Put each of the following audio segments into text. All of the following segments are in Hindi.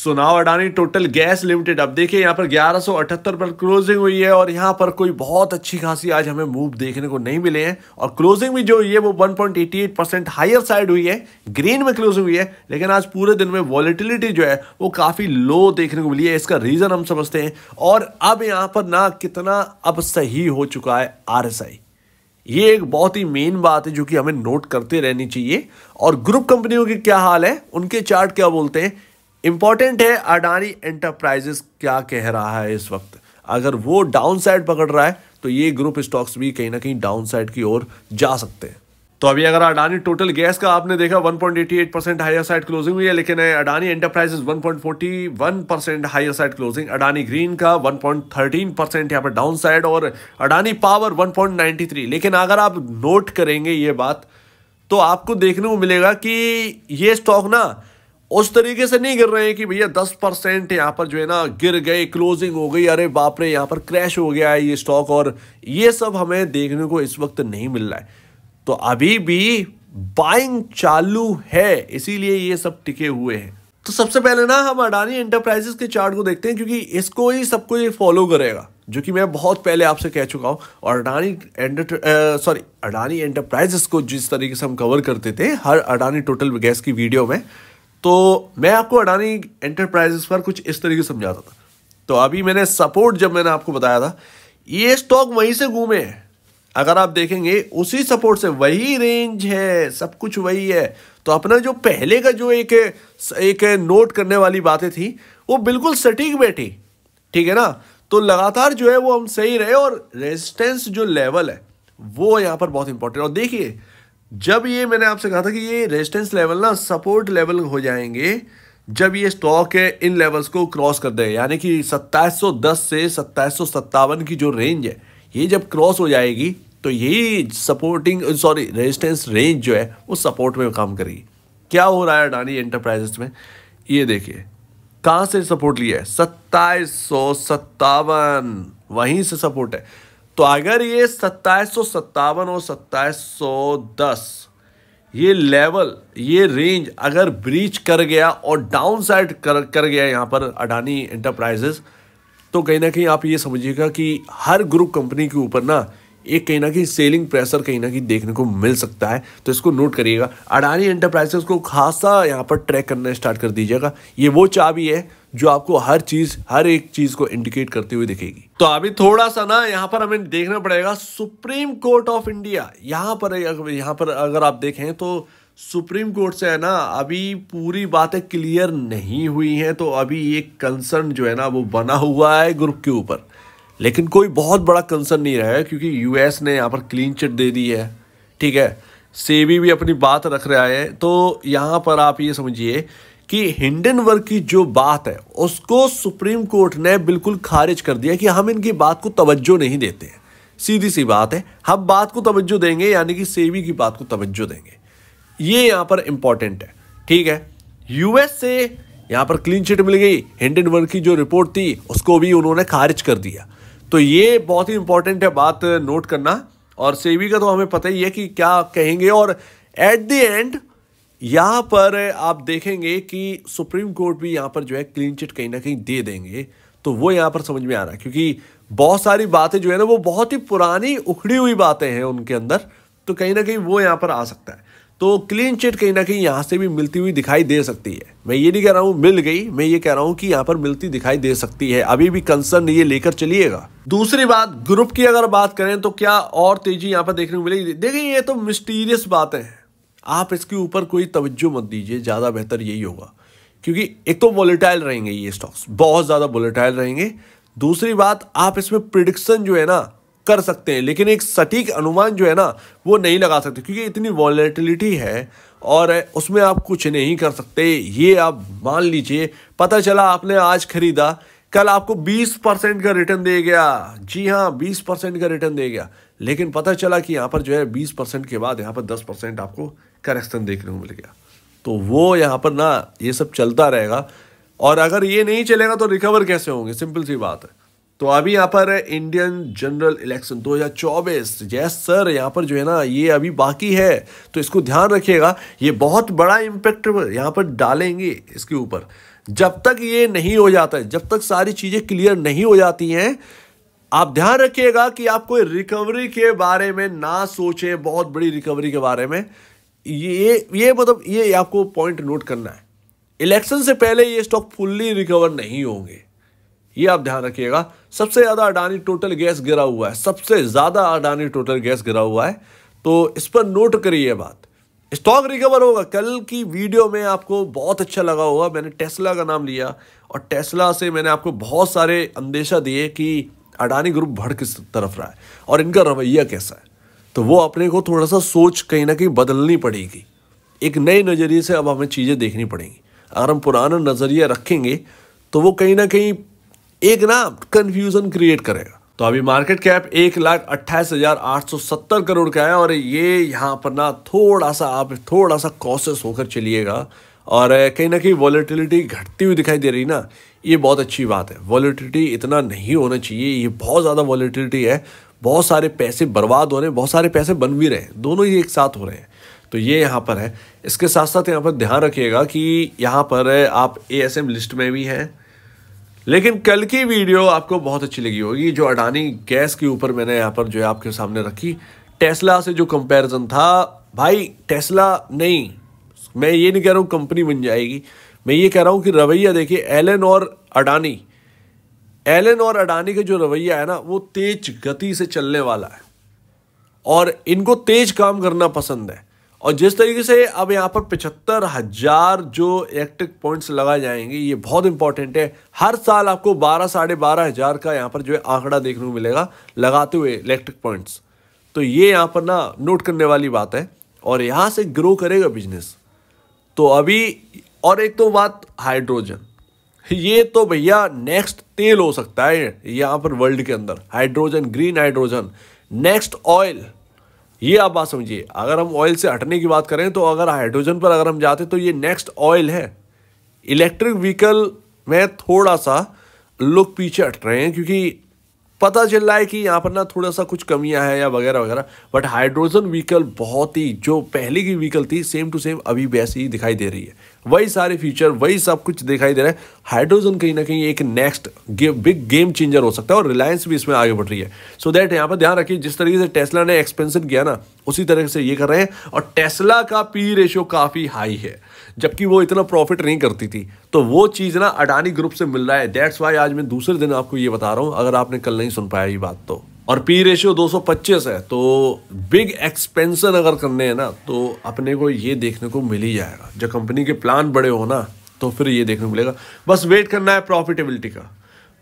सुनाव अडानी टोटल गैस लिमिटेड अब देखिए यहाँ पर ग्यारह सौ अठहत्तर पर क्लोजिंग हुई है और यहाँ पर कोई बहुत अच्छी खासी आज हमें मूव देखने को नहीं मिले हैं और क्लोजिंग भी जो हुई है वो 1.88 परसेंट हायर साइड हुई है ग्रीन में क्लोजिंग हुई है लेकिन आज पूरे दिन में वॉलिटिलिटी जो है वो काफ़ी लो देखने को मिली है इसका रीज़न हम समझते हैं और अब यहाँ पर ना कितना अब सही हो चुका है आर ये एक बहुत ही मेन बात है जो कि हमें नोट करते रहनी चाहिए और ग्रुप कंपनियों के क्या हाल है उनके चार्ट क्या बोलते हैं इंपॉर्टेंट है अडानी एंटरप्राइजेस क्या कह रहा है इस वक्त अगर वो डाउन साइड पकड़ रहा है तो ये ग्रुप स्टॉक्स भी कहीं ना कहीं डाउन साइड की ओर जा सकते हैं तो अभी अगर अडानी टोटल गैस का आपने देखा 1.88 परसेंट हायर साइड क्लोजिंग हुई है लेकिन Adani enterprises 1.41 percent higher side closing Adani green का 1.13 परसेंट यहाँ पर डाउन साइड और अडानी पावर 1.93 लेकिन अगर आप नोट करेंगे ये बात तो आपको देखने को मिलेगा कि ये स्टॉक ना उस तरीके से नहीं गिर रहे हैं कि भैया दस परसेंट यहाँ पर जो है ना गिर गए क्लोजिंग हो गई अरे बाप रे यहाँ पर क्रैश हो गया है ये स्टॉक और ये सब हमें देखने को इस वक्त नहीं मिल रहा है तो अभी भी बाइंग चालू है इसीलिए ये सब टिके हुए हैं तो सबसे पहले ना हम अडानी एंटरप्राइजेस के चार्ट को देखते हैं क्योंकि इसको ही सबको ये फॉलो करेगा जो कि मैं बहुत पहले आपसे कह चुका हूं और अडानी सॉरी अडानी एंटरप्राइजेस को जिस तरीके से हम कवर करते थे हर अडानी टोटल गैस की वीडियो में तो मैं आपको अडानी एंटरप्राइजेस पर कुछ इस तरीके से समझाता था तो अभी मैंने सपोर्ट जब मैंने आपको बताया था ये स्टॉक वहीं से घूमे हैं अगर आप देखेंगे उसी सपोर्ट से वही रेंज है सब कुछ वही है तो अपना जो पहले का जो एक एक नोट करने वाली बातें थी वो बिल्कुल सटीक बैठी ठीक है ना तो लगातार जो है वो हम सही रहे और रेजिस्टेंस जो लेवल है वो यहाँ पर बहुत इंपॉर्टेंट और देखिए जब ये मैंने आपसे कहा था कि ये रेजिस्टेंस लेवल ना सपोर्ट लेवल हो जाएंगे जब ये स्टॉक है इन लेवल्स को क्रॉस कर दे यानी कि सत्ताईस से सत्ताईस की जो रेंज है ये जब क्रॉस हो जाएगी तो यही सपोर्टिंग सॉरी रेजिस्टेंस रेंज जो है वो सपोर्ट में काम करेगी क्या हो रहा है अडानी एंटरप्राइजेस में ये देखिए कहाँ से सपोर्ट लिया है सत्ताईस सौ सत्तावन वहीं से सपोर्ट है तो अगर ये सत्ताईस और सत्ताईस ये लेवल ये रेंज अगर ब्रीच कर गया और डाउन साइड कर कर गया यहाँ पर अडानी इंटरप्राइजेस तो कहीं ना कहीं आप ये समझिएगा कि हर ग्रुप कंपनी के ऊपर ना एक कहीं ना कहीं सेलिंग प्रेशर कहीं ना कहीं देखने को मिल सकता है तो इसको नोट करिएगा अडानी इंटरप्राइजेस को खासा यहाँ पर ट्रैक करना स्टार्ट कर दीजिएगा ये वो चाबी है जो आपको हर चीज हर एक चीज को इंडिकेट करते हुए दिखेगी तो अभी थोड़ा सा ना यहाँ पर हमें देखना पड़ेगा सुप्रीम कोर्ट ऑफ इंडिया यहाँ पर यहाँ पर अगर आप देखें तो सुप्रीम कोर्ट से है ना अभी पूरी बातें क्लियर नहीं हुई हैं तो अभी एक कंसर्न जो है ना वो बना हुआ है ग्रुप के ऊपर लेकिन कोई बहुत बड़ा कंसर्न नहीं रहा है क्योंकि यूएस ने यहाँ पर क्लीन चिट दे दी है ठीक है सेबी भी अपनी बात रख रहा है तो यहाँ पर आप ये समझिए कि हिंडनबर्ग की जो बात है उसको सुप्रीम कोर्ट ने बिल्कुल खारिज कर दिया कि हम इनकी बात को तवज्जो नहीं देते हैं सीधी सी बात है हम बात को तवज्जो देंगे यानी कि सेवी की बात को तवज्जो देंगे ये यहाँ पर इंपॉर्टेंट है ठीक है यूएस से यहाँ पर क्लीन चिट मिल गई हिंडनबर्ग की जो रिपोर्ट थी उसको भी उन्होंने खारिज कर दिया तो ये बहुत ही इंपॉर्टेंट है बात नोट करना और सेवी का तो हमें पता ही है कि क्या कहेंगे और एट द एंड यहाँ पर आप देखेंगे कि सुप्रीम कोर्ट भी यहाँ पर जो है क्लीन चिट कहीं ना कहीं दे देंगे तो वो यहाँ पर समझ में आ रहा है क्योंकि बहुत सारी बातें जो है ना वो बहुत ही पुरानी उखड़ी हुई बातें हैं उनके अंदर तो कहीं ना कहीं वो यहाँ पर आ सकता है तो क्लीन चिट कहीं ना कहीं यहाँ से भी मिलती हुई दिखाई दे सकती है मैं ये नहीं कह रहा हूँ मिल गई मैं ये कह रहा हूँ कि यहाँ पर मिलती दिखाई दे सकती है अभी भी कंसर्न ये लेकर चलिएगा दूसरी बात ग्रुप की अगर बात करें तो क्या और तेजी यहाँ पर देखने को मिलेगी देखिए ये तो मिस्टीरियस बातें हैं आप इसके ऊपर कोई तवज्जो मत दीजिए ज़्यादा बेहतर यही होगा क्योंकि एक तो वोलेटाइल रहेंगे ये स्टॉक्स बहुत ज़्यादा वोलेटाइल रहेंगे दूसरी बात आप इसमें प्रिडिक्शन जो है ना कर सकते हैं लेकिन एक सटीक अनुमान जो है ना वो नहीं लगा सकते क्योंकि इतनी वॉलेटिलिटी है और उसमें आप कुछ नहीं कर सकते ये आप मान लीजिए पता चला आपने आज खरीदा कल आपको 20 परसेंट का रिटर्न दे गया जी हाँ 20 परसेंट का रिटर्न दे गया लेकिन पता चला कि यहाँ पर जो है 20 परसेंट के बाद यहाँ पर 10 परसेंट आपको करेक्शन देखने को मिल गया तो वो यहाँ पर ना ये सब चलता रहेगा और अगर ये नहीं चलेगा तो रिकवर कैसे होंगे सिंपल सी बात है तो अभी यहाँ पर है Indian general election 2024 yes sir यहाँ पर जो है ना ये अभी बाकी है तो इसको ध्यान रखिएगा ये बहुत बड़ा इम्पेक्ट यहाँ पर डालेंगे इसके ऊपर जब तक ये नहीं हो जाता है जब तक सारी चीज़ें क्लियर नहीं हो जाती हैं आप ध्यान रखिएगा कि आप कोई रिकवरी के बारे में ना सोचें बहुत बड़ी रिकवरी के बारे में ये ये मतलब ये आपको पॉइंट नोट करना है इलेक्शन से पहले ये स्टॉक फुल्ली रिकवर नहीं होंगे ये आप ध्यान रखिएगा सबसे ज़्यादा अडानी टोटल गैस गिरा हुआ है सबसे ज़्यादा अडानी टोटल गैस गिरा हुआ है तो इस पर नोट करिए बात स्टॉक रिकवर होगा कल की वीडियो में आपको बहुत अच्छा लगा होगा मैंने टेस्ला का नाम लिया और टेस्ला से मैंने आपको बहुत सारे अंदेशा दिए कि अडानी ग्रुप बढ़ किस तरफ रहा है और इनका रवैया कैसा है तो वो अपने को थोड़ा सा सोच कहीं ना कहीं बदलनी पड़ेगी एक नए नज़रिए से अब हमें चीज़ें देखनी पड़ेंगी अगर हम पुराना नज़रिया रखेंगे तो वो कहीं ना कहीं एक ना कन्फ्यूज़न क्रिएट करेगा तो अभी मार्केट कैप एक लाख अट्ठाईस हज़ार आठ सौ सत्तर करोड़ का है और ये यहाँ पर ना थोड़ा सा आप थोड़ा सा कॉसेस होकर चलिएगा और कहीं ना कहीं वॉलीटिलिटी घटती हुई दिखाई दे रही ना ये बहुत अच्छी बात है वॉलीटिलिटी इतना नहीं होना चाहिए ये बहुत ज़्यादा वॉलीटिलिटी है बहुत सारे पैसे बर्बाद हो रहे हैं बहुत सारे पैसे बन भी रहे हैं दोनों ही एक साथ हो रहे हैं तो ये यहाँ पर है इसके साथ साथ यहाँ पर ध्यान रखिएगा कि यहाँ पर आप ए लिस्ट में भी हैं लेकिन कल की वीडियो आपको बहुत अच्छी लगी होगी जो अडानी गैस के ऊपर मैंने यहाँ पर जो है आपके सामने रखी टेस्ला से जो कंपैरिजन था भाई टेस्ला नहीं मैं ये नहीं कह रहा हूँ कंपनी बन जाएगी मैं ये कह रहा हूँ कि रवैया देखिए एलन और अडानी एलन और अडानी का जो रवैया है ना वो तेज गति से चलने वाला है और इनको तेज काम करना पसंद है और जिस तरीके से अब यहाँ पर पचहत्तर हज़ार जो इलेक्ट्रिक पॉइंट्स लगाए जाएंगे ये बहुत इंपॉर्टेंट है हर साल आपको बारह साढ़े बारह हज़ार का यहाँ पर जो है आंकड़ा देखने को मिलेगा लगाते हुए इलेक्ट्रिक पॉइंट्स तो ये यहाँ पर ना नोट करने वाली बात है और यहाँ से ग्रो करेगा बिजनेस तो अभी और एक तो बात हाइड्रोजन ये तो भैया नेक्स्ट तेल हो सकता है यहाँ पर वर्ल्ड के अंदर hydrogen green hydrogen next oil ये आप बात समझिए अगर हम ऑयल से हटने की बात करें तो अगर हाइड्रोजन पर अगर हम जाते तो ये नेक्स्ट ऑयल है इलेक्ट्रिक व्हीकल में थोड़ा सा लोग पीछे हट रहे हैं क्योंकि पता चल रहा है कि यहाँ पर ना थोड़ा सा कुछ कमियाँ हैं या वगैरह वगैरह बट हाइड्रोजन व्हीकल बहुत ही जो पहले की व्हीकल थी सेम टू सेम अभी वैसी ही दिखाई दे रही है वही सारे फीचर वही सब कुछ दिखाई दे रहा है हाइड्रोजन कहीं ना कहीं एक नेक्स्ट बिग गेम चेंजर हो सकता है और रिलायंस भी इसमें आगे बढ़ रही है सो दैट यहाँ पर ध्यान रखिए जिस तरीके से टेस्ला ने एक्सपेंशन किया ना उसी तरह से ये कर रहे हैं और टेस्ला का पी रेशियो काफ़ी हाई है जबकि वो इतना प्रॉफिट नहीं करती थी तो वो चीज़ ना अडानी ग्रुप से मिल रहा है दैट्स वाई आज मैं दूसरे दिन आपको ये बता रहा हूँ अगर आपने कल नहीं सुन पाया ये बात तो और पी रेशियो 225 है तो बिग एक्सपेंसन अगर करने हैं ना तो अपने को ये देखने को मिल ही जाएगा जब कंपनी के प्लान बड़े हो ना तो फिर ये देखने को मिलेगा बस वेट करना है प्रॉफिटेबिलिटी का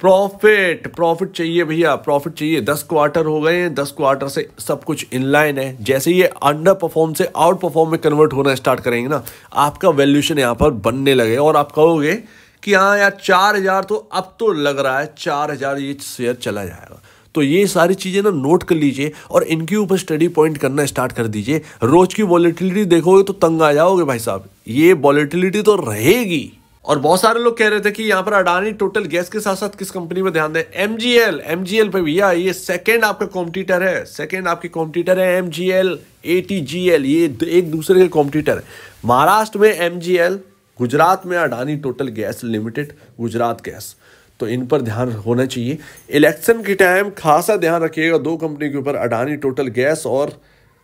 प्रॉफिट प्रॉफिट चाहिए भैया प्रॉफिट चाहिए दस क्वार्टर हो गए हैं दस क्वार्टर से सब कुछ इनलाइन है जैसे ये अंडर परफॉर्म से आउट परफॉर्म में कन्वर्ट होना स्टार्ट करेंगे ना आपका वैल्यूशन यहाँ पर बनने लगे और आप कहोगे कि हाँ यार चार हज़ार तो अब तो लग रहा है चार हज़ार ये शेयर चला जाएगा तो ये सारी चीज़ें ना नोट कर लीजिए और इनके ऊपर स्टडी पॉइंट करना स्टार्ट कर दीजिए रोज़ की वॉलीटिलिटी देखोगे तो तंग आ जाओगे भाई साहब ये वॉलीटिलिटी तो रहेगी और बहुत सारे लोग कह रहे थे कि यहाँ पर अडानी टोटल गैस के साथ साथ किस कंपनी पर ध्यान दें M G L M G L पर भैया ये सेकेंड आपका कॉम्पिटिटर है सेकेंड आपके कॉम्पिटिटर है M G L A T G L ये एक दूसरे के कॉम्पिटिटर है महाराष्ट्र में एम जी एल गुजरात में Adani total gas limited Gujarat gas तो इन पर ध्यान होना चाहिए इलेक्शन के टाइम खासा ध्यान रखिएगा दो कंपनी के ऊपर अडानी टोटल गैस और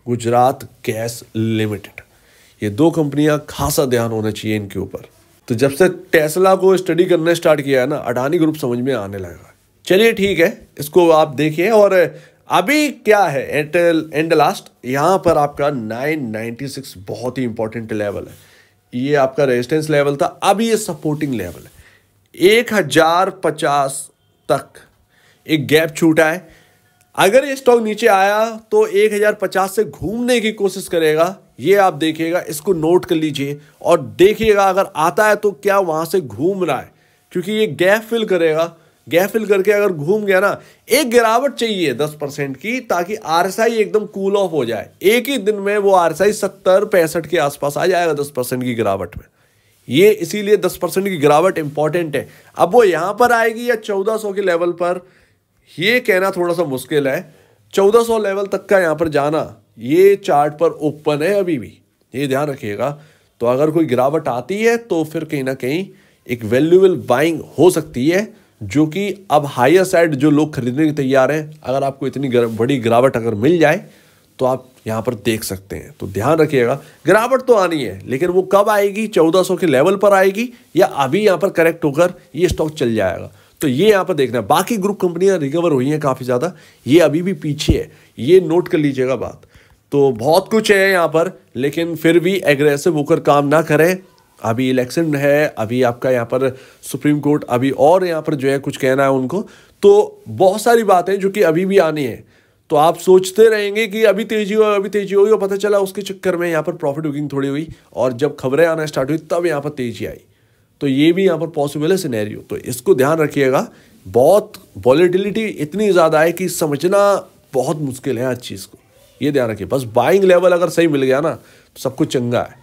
गुजरात गैस लिमिटेड ये दो कंपनियां खासा ध्यान होना चाहिए इनके ऊपर तो जब से टेस्ला को स्टडी करना स्टार्ट किया है ना अडानी ग्रुप समझ में आने लगा चलिए ठीक है इसको आप देखिए और अभी क्या है एट एंड लास्ट यहाँ पर आपका 996 बहुत ही इंपॉर्टेंट लेवल है ये आपका रेजिस्टेंस लेवल था अभी ये सपोर्टिंग लेवल है एक हज़ार पचास तक एक गैप छूटा है अगर ये स्टॉक नीचे आया तो एक हज़ार पचास से घूमने की कोशिश करेगा ये आप देखिएगा इसको नोट कर लीजिए और देखिएगा अगर आता है तो क्या वहां से घूम रहा है क्योंकि ये गैप फिल करेगा गैप फिल करके अगर घूम गया ना एक गिरावट चाहिए दस परसेंट की ताकि आर एकदम कूल ऑफ हो जाए एक ही दिन में वो आर एस सत्तर पैंसठ के आसपास आ जाएगा दस परसेंट की गिरावट में ये इसीलिए दस परसेंट की गिरावट इंपॉर्टेंट है अब वो यहाँ पर आएगी या चौदह सौ के लेवल पर ये कहना थोड़ा सा मुश्किल है चौदह सौ लेवल तक का यहाँ पर जाना ये चार्ट पर ओपन है अभी भी ये ध्यान रखिएगा तो अगर कोई गिरावट आती है तो फिर कहीं ना कहीं एक वैल्यूएबल बाइंग हो सकती है जो कि अब हायर साइड जो लोग खरीदने के तैयार हैं अगर आपको इतनी गर, बड़ी गिरावट अगर मिल जाए तो आप यहाँ पर देख सकते हैं तो ध्यान रखिएगा गिरावट तो आनी है लेकिन वो कब आएगी 1400 के लेवल पर आएगी या अभी यहाँ पर करेक्ट होकर ये स्टॉक चल जाएगा तो ये यहाँ पर देखना है बाकी ग्रुप कंपनियाँ रिकवर हुई हैं काफ़ी ज़्यादा ये अभी भी पीछे है ये नोट कर लीजिएगा बात तो बहुत कुछ है यहाँ पर लेकिन फिर भी एग्रेसिव होकर काम ना करें अभी इलेक्शन है अभी आपका यहाँ पर सुप्रीम कोर्ट अभी और यहाँ पर जो है कुछ कहना है उनको तो बहुत सारी बातें जो कि अभी भी आनी है तो आप सोचते रहेंगे कि अभी तेजी हो अभी तेजी हो और पता चला उसके चक्कर में यहाँ पर प्रॉफिट बुकिंग थोड़ी हुई और जब खबरें आना स्टार्ट हुई तब यहाँ पर तेजी आई तो ये भी यहाँ पर पॉसिबल है सिनेरियो तो इसको ध्यान रखिएगा बहुत वॉलीडिलिटी इतनी ज़्यादा है कि समझना बहुत मुश्किल है हर चीज़ को ये ध्यान रखिए बस बाइंग लेवल अगर सही मिल गया ना तो सब कुछ चंगा है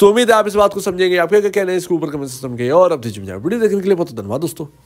सो उम्मीद है आप इस बात को समझेंगे आपके क्या कहना है इसके ऊपर कमेंट सिस्टम के और अब वीडियो देखने के लिए बहुत धन्यवाद दोस्तों